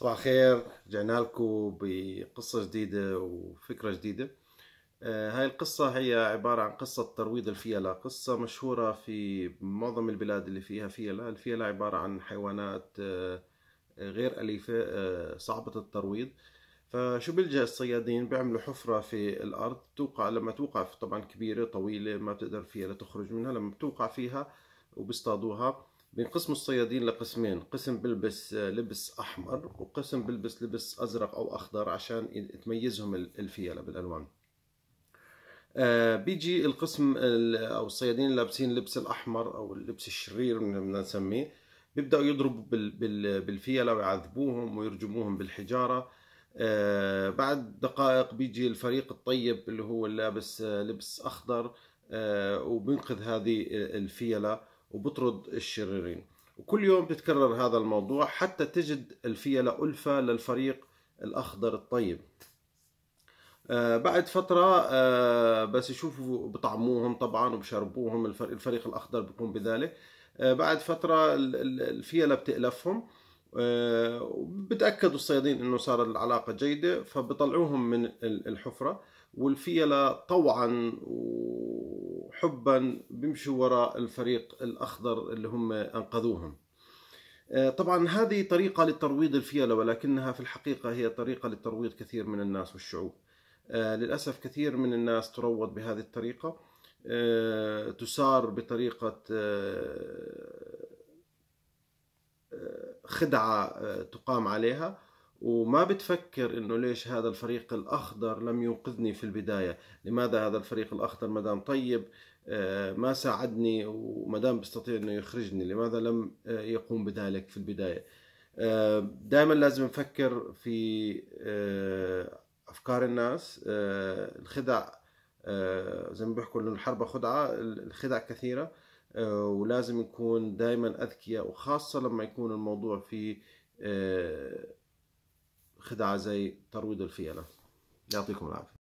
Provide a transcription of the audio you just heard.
صباح الخير رجعنا لكم بقصة جديدة وفكرة جديدة آه، هاي القصة هي عبارة عن قصة ترويض الفيلة قصة مشهورة في معظم البلاد اللي فيها فيلة الفيلة عبارة عن حيوانات آه، غير أليفة آه، صعبة الترويض فشو بيلجأ الصيادين بيعملوا حفرة في الأرض توقع لما توقع طبعا كبيرة طويلة ما بتقدر فيها تخرج منها لما بتوقع فيها وبيصطادوها بينقسموا الصيادين لقسمين قسم بلبس آه، لبس احمر وقسم بلبس لبس ازرق او اخضر عشان تميزهم الفيله بالالوان آه، بيجي القسم او الصيادين اللي لابسين اللبس الاحمر او اللبس الشرير بدنا نسميه بيبداوا يضربوا بالفيله ويعذبوهم ويرجموهم بالحجاره آه، بعد دقائق بيجي الفريق الطيب اللي هو لابس لبس اخضر وبينقذ هذه الفيله وبطرد الشريرين وكل يوم بتتكرر هذا الموضوع حتى تجد الفيلة ألفة للفريق الأخضر الطيب آه، بعد فترة آه، بس يشوفوا بطعموهم طبعا وبشربوهم الفريق, الأخضر بيقوم بذلك آه، بعد فترة الفيلة بتألفهم آه، بتاكدوا الصيادين انه صار العلاقه جيده فبطلعوهم من الحفره والفيله طوعا وحبا بيمشوا وراء الفريق الاخضر اللي هم انقذوهم آه، طبعا هذه طريقة للترويض الفيلة ولكنها في الحقيقة هي طريقة للترويض كثير من الناس والشعوب آه، للأسف كثير من الناس تروض بهذه الطريقة تسار بطريقة خدعة آه، تقام عليها وما بتفكر انه ليش هذا الفريق الاخضر لم ينقذني في البدايه لماذا هذا الفريق الاخضر مدام طيب آه، ما ساعدني ومدام بيستطيع انه يخرجني لماذا لم آه، يقوم بذلك في البدايه دائما لازم نفكر في افكار الناس الخدع زي ما بيحكوا الحرب خدعه الخدع كثيره آه، ولازم نكون دائما اذكياء وخاصه لما يكون الموضوع في آه، خدعه زي ترويض الفيله يعطيكم العافيه